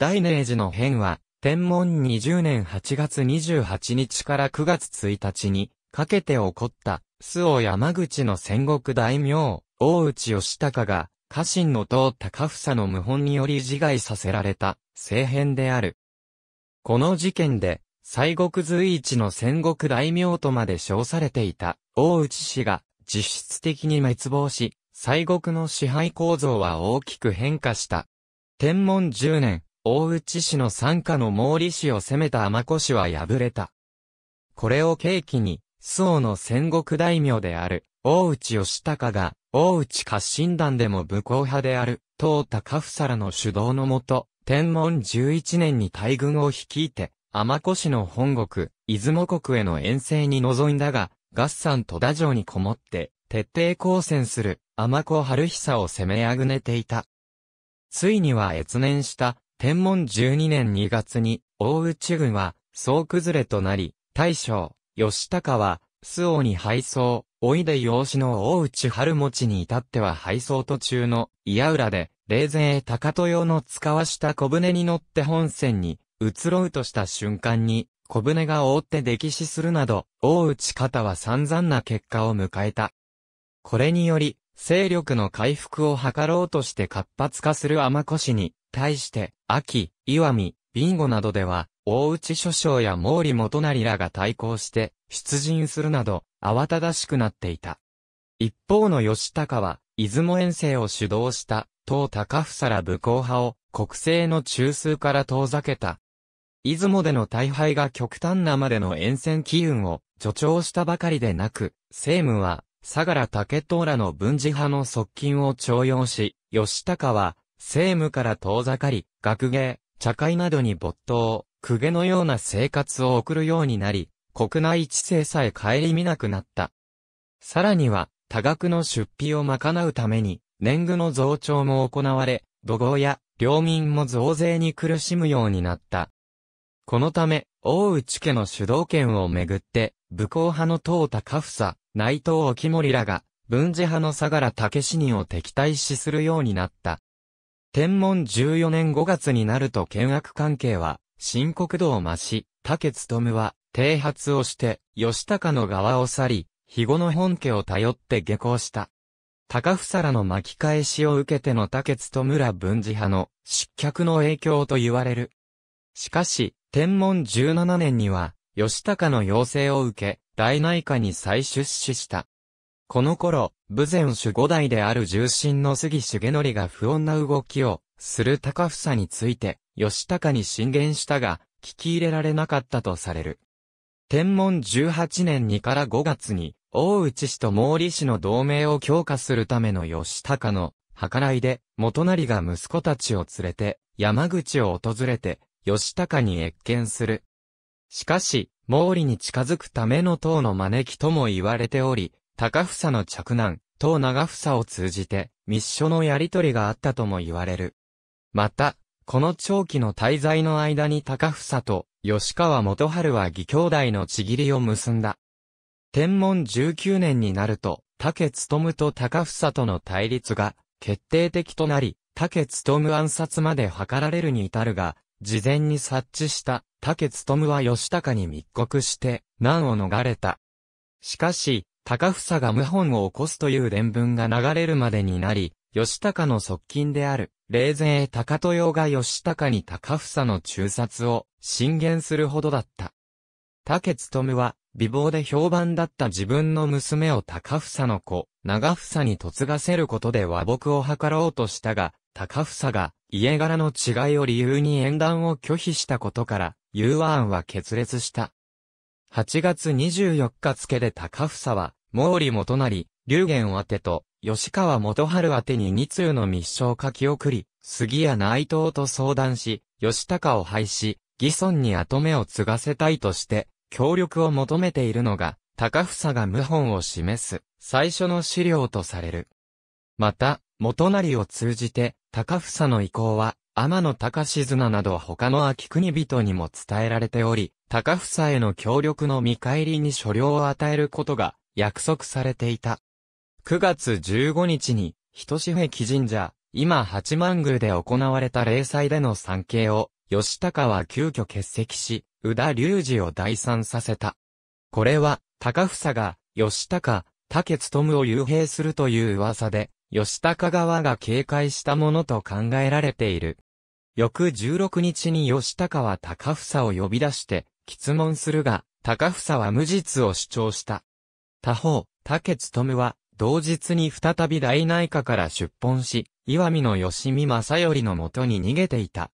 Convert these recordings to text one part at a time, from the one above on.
大寧寺の変は、天文20年8月28日から9月1日に、かけて起こった、須尾山口の戦国大名、大内義高が、家臣の党高房の謀反により自害させられた、政変である。この事件で、西国随一の戦国大名とまで称されていた、大内氏が、実質的に滅亡し、西国の支配構造は大きく変化した。天文10年、大内氏の参加の毛利氏を攻めた天子氏は敗れた。これを契機に、周防の戦国大名である、大内義高が、大内家臣団でも武功派である、東高房の主導のもと、天文11年に大軍を率いて、天子市の本国、出雲国への遠征に臨んだが、合算戸田城にこもって、徹底抗戦する、天子春久を攻めあぐねていた。ついには越年した、天文12年2月に、大内軍は、総崩れとなり、大将、吉高は、周王に敗走、おいで養子の大内春持に至っては敗走途中の、矢浦で、霊前高豊の使わした小舟に乗って本線に、移ろうとした瞬間に、小舟が覆って溺死するなど、大内方は散々な結果を迎えた。これにより、勢力の回復を図ろうとして活発化する天氏に、対して、秋、岩見、ビンゴなどでは、大内諸将や毛利元成らが対抗して、出陣するなど、慌ただしくなっていた。一方の吉高は、出雲遠征を主導した、東高房ら武功派を、国政の中枢から遠ざけた。出雲での大敗が極端なまでの沿線機運を助長したばかりでなく、政務は、相良武藤らの文治派の側近を徴用し、吉高は、政務から遠ざかり、学芸、茶会などに没頭、公家のような生活を送るようになり、国内知性さえ顧みなくなった。さらには、多額の出費を賄うために、年貢の増長も行われ、土豪や領民も増税に苦しむようになった。このため、大内家の主導権をめぐって、武功派の東高房、内藤沖森らが、文治派の相良武志人を敵対視するようになった。天文14年5月になると剣悪関係は、深刻度を増し、竹勤は、停発をして、吉高の側を去り、肥後の本家を頼って下校した。高房らの巻き返しを受けての竹勤ら文治派の失脚の影響と言われる。しかし、天文17年には、吉高の要請を受け、大内科に再出資した。この頃、武前主五代である重臣の杉重則が不穏な動きをする高房について、吉高に進言したが、聞き入れられなかったとされる。天文18年2から5月に、大内氏と毛利氏の同盟を強化するための吉高の計らいで、元就が息子たちを連れて、山口を訪れて、吉高に謁見する。しかし、毛利に近づくための党の招きとも言われており、高房の着難、東長房を通じて、密書のやりとりがあったとも言われる。また、この長期の滞在の間に高房と吉川元春は義兄弟のちぎりを結んだ。天文19年になると、竹勤と高房との対立が決定的となり、竹勤暗殺まで図られるに至るが、事前に察知した竹勤は吉高に密告して、難を逃れた。しかし、高房が謀反を起こすという伝聞が流れるまでになり、吉高の側近である、霊前高豊が吉高に高房の中殺を進言するほどだった。竹勤は、美貌で評判だった自分の娘を高房の子、長房に嫁がせることで和睦を図ろうとしたが、高房が家柄の違いを理由に縁談を拒否したことから、融和案は決裂した。8月24日付で高房は、毛利元成、龍玄宛てと、吉川元春宛てに二通の密書を書き送り、杉谷内藤と相談し、吉高を廃止、義尊に跡目を継がせたいとして、協力を求めているのが、高房が謀反を示す、最初の資料とされる。また、元成を通じて、高房の意向は、天野隆綱など他の秋国人にも伝えられており、高房への協力の見返りに所領を与えることが約束されていた。9月15日に、人志き神社、今八幡宮で行われた霊祭での参詣を、吉高は急遽欠席し、宇田隆二を代参させた。これは、高房が、吉高、竹務を幽閉するという噂で、吉高側が警戒したものと考えられている。翌16日に吉高は高房を呼び出して、質問するが、高房は無実を主張した。他方、竹勤は、同日に再び大内科から出奔し、岩見の吉見正頼のもとに逃げていた。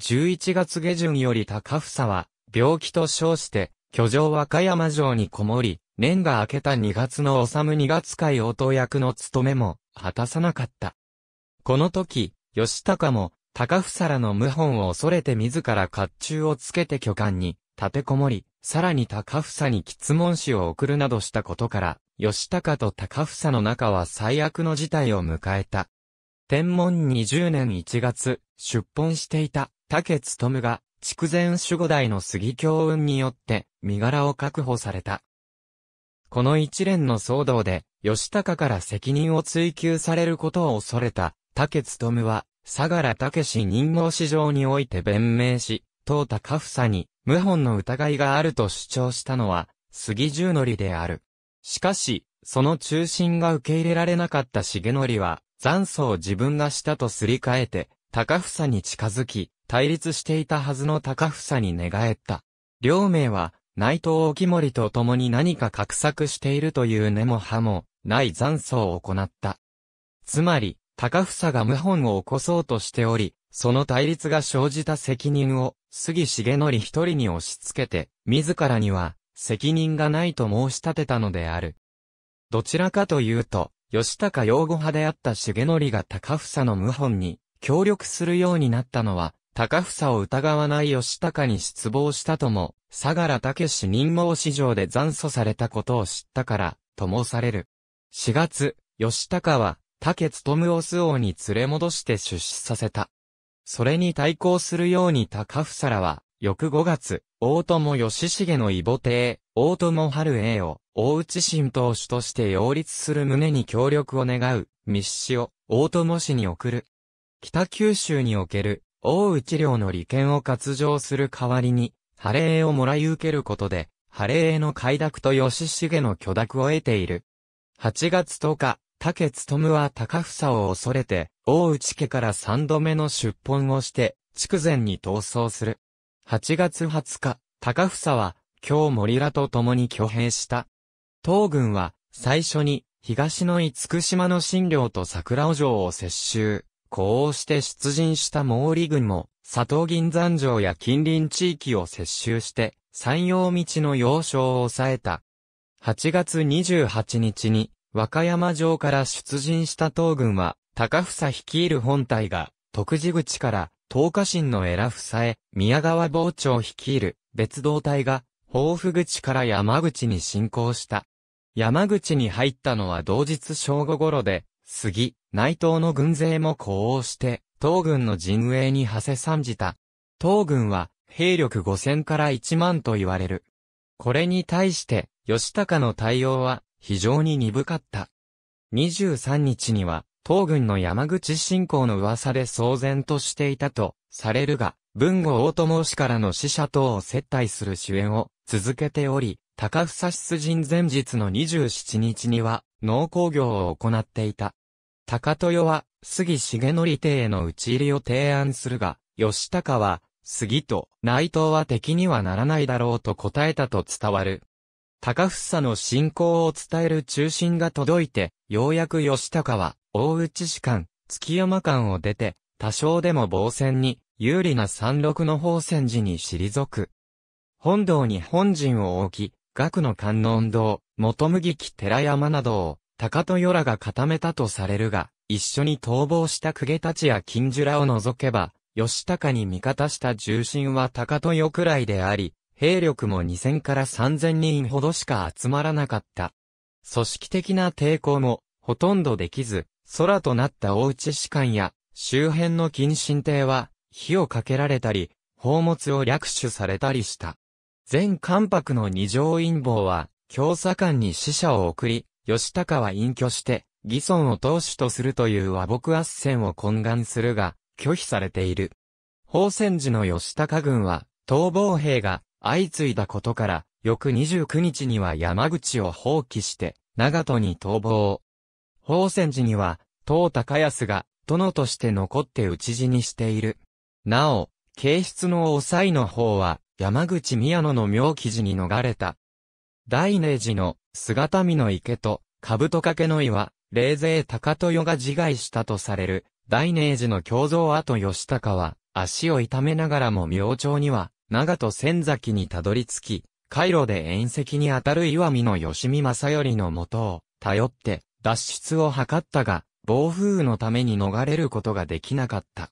11月下旬より高房は、病気と称して、居城和歌山城にこもり、年が明けた2月の治む2月会応答役の務めも、果たさなかった。この時、吉高も、高房らの謀反を恐れて自ら甲冑をつけて巨漢に、立てこもり、さらに高房に質問紙を送るなどしたことから、吉高と高房の中は最悪の事態を迎えた。天文20年1月、出奔していた竹勤が、筑前守護代の杉京運によって、身柄を確保された。この一連の騒動で、吉高から責任を追及されることを恐れた、竹勤は、相良武史任号史上において弁明し、当高房に、無本の疑いがあると主張したのは、杉十則である。しかし、その中心が受け入れられなかった重則は、残訴を自分がしたとすり替えて、高房に近づき、対立していたはずの高房に寝返った。両名は、内藤沖森と共に何か画策しているという根も葉も、ない残訴を行った。つまり、高房が無本を起こそうとしており、その対立が生じた責任を、杉重則一人に押し付けて、自らには、責任がないと申し立てたのである。どちらかというと、吉高擁護派であった重則が高房の謀反に、協力するようになったのは、高房を疑わない吉高に失望したとも、相良武史任毛市場で残訴されたことを知ったから、と申される。4月、吉高は、竹勤を巣王に連れ戻して出資させた。それに対抗するように高房らは、翌5月、大友義重の異母帝、大友春英を、大内新党主として擁立する旨に協力を願う、密使を、大友氏に送る。北九州における、大内領の利権を割譲する代わりに、晴れをもらい受けることで、晴れの快諾と義重の許諾を得ている。8月10日、竹勤は高房を恐れて、大内家から三度目の出奔をして、筑前に逃走する。8月20日、高房は、京森らと共に挙兵した。東軍は、最初に、東の福島の新領と桜尾城を接収。こうして出陣した毛利軍も、佐藤銀山城や近隣地域を接収して、山陽道の要衝を抑えた。8月28日に、和歌山城から出陣した東軍は、高房率いる本隊が、徳地口から、東下神の偉房へ、宮川傍聴率いる別動隊が、豊富口から山口に進行した。山口に入ったのは同日正午頃で、杉、内藤の軍勢も呼応して、東軍の陣営に馳せ参じた。東軍は、兵力五千から一万と言われる。これに対して、吉高の対応は、非常に鈍かった。23日には、東軍の山口信仰の噂で騒然としていたと、されるが、文後大友氏からの死者等を接待する主演を続けており、高房出陣前日の27日には、農工業を行っていた。高豊は、杉重則邸への討ち入りを提案するが、吉高は、杉と内藤は敵にはならないだろうと答えたと伝わる。高房の信仰を伝える中心が届いて、ようやく吉高は、大内市間、月山間を出て、多少でも防戦に、有利な山麓の方戦時に退く。本堂に本陣を置き、学の観音堂、元麦木寺山などを、高よらが固めたとされるが、一緒に逃亡した公家たちや金樹らを除けば、吉高に味方した重心は高よくらいであり、兵力も2000から3000人ほどしか集まらなかった。組織的な抵抗も、ほとんどできず、空となった大内士官や、周辺の近親帝は、火をかけられたり、宝物を略取されたりした。全関白の二条陰謀は、教左官に死者を送り、吉高は隠居して、義尊を当主とするという和睦圧戦を懇願するが、拒否されている。宝泉寺の吉高軍は、逃亡兵が相次いだことから、翌29日には山口を放棄して、長門に逃亡。宝泉寺には、唐高安が、殿として残って討ち死にしている。なお、形質のおいの方は、山口宮野の妙記事に逃れた。大寧寺の姿見の池と兜掛けの岩、霊勢高豊が自害したとされる、大寧寺の胸像跡吉高は、足を痛めながらも明朝には、長戸仙崎にたどり着き、回路で縁石にあたる岩見の吉見正頼のもとを、頼って、脱出を図ったが、暴風雨のために逃れることができなかった。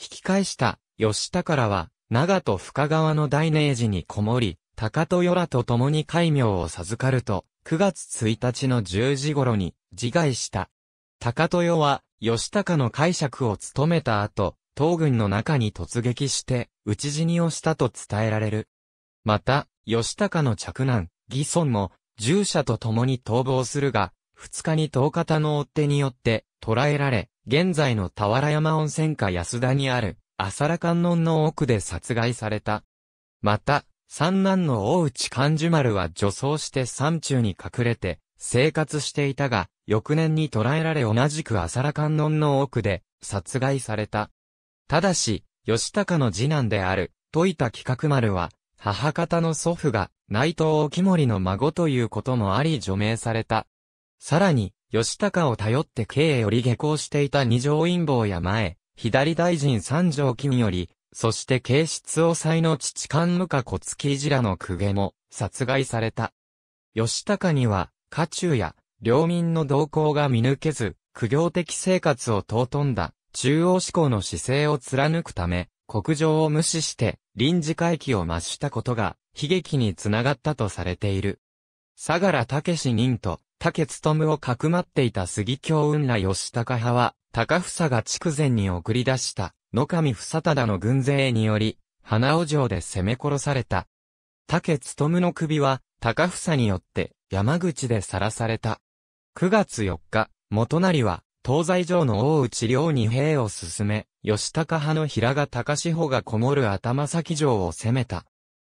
引き返した吉高らは、長と深川の大明寺にこもり、高豊らと共に戒名を授かると、9月1日の10時頃に自害した。高豊は、吉高の解釈を務めた後、東軍の中に突撃して、討ち死にをしたと伝えられる。また、吉高の嫡男、義孫も、従者と共に逃亡するが、二日に東方の追手によって捕らえられ、現在の俵山温泉家安田にある浅良観音の奥で殺害された。また、三男の大内勘寿丸は女装して山中に隠れて生活していたが、翌年に捕らえられ同じく浅良観音の奥で殺害された。ただし、吉高の次男である、といた企画丸は、母方の祖父が内藤沖森の孫ということもあり除名された。さらに、吉高を頼って経営より下校していた二条陰謀や前、左大臣三条君より、そして警室を才の父官無下小月いじらの公家も殺害された。吉高には、家中や領民の動向が見抜けず、苦行的生活を尊んだ中央志向の姿勢を貫くため、国情を無視して臨時会期を増したことが悲劇につながったとされている。相良武志任と竹勤をかくまっていた杉京雲ら吉高派は、高房が筑前に送り出した、野上房忠の軍勢により、花尾城で攻め殺された。竹勤の首は、高房によって、山口でさらされた。9月4日、元成は、東西城の大内領に兵を進め、吉高派の平賀高志保がこもる頭先城を攻めた。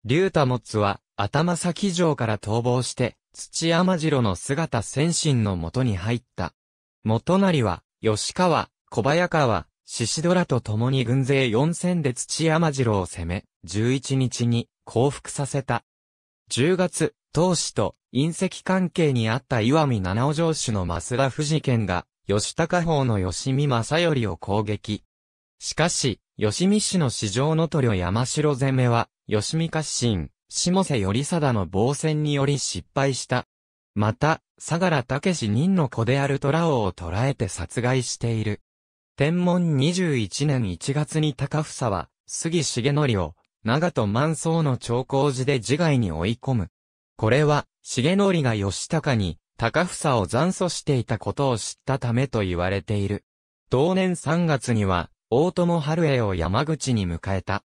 竜太もつは、頭先城から逃亡して、土山城の姿先進のもとに入った。元成は、吉川、小早川、獅子虎と共に軍勢四戦で土山城を攻め、十一日に降伏させた。十月、当主と隕石関係にあった岩見七尾城主の増田士県が、吉高法の吉見正頼を攻撃。しかし、吉見氏の市場の塗料山城攻めは、吉見家臣、下瀬頼貞の防戦により失敗した。また、相良武士の子である虎王を捕らえて殺害している。天文21年1月に高房は、杉重則を、長門万草の長光寺で自害に追い込む。これは、重則が吉高に、高房を残訴していたことを知ったためと言われている。同年3月には、大友春江を山口に迎えた。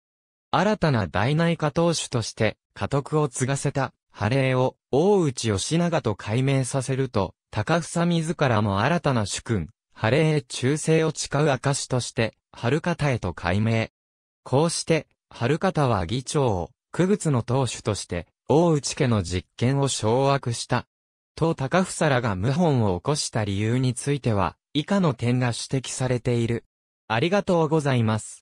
新たな大内科当主として、家督を継がせた、ハレーを、大内義長と改名させると、高房自らも新たな主君、ハレーへ忠誠を誓う証として、春方へと改名。こうして、春方は議長を、九月の当主として、大内家の実権を掌握した。と高房らが謀反を起こした理由については、以下の点が指摘されている。ありがとうございます。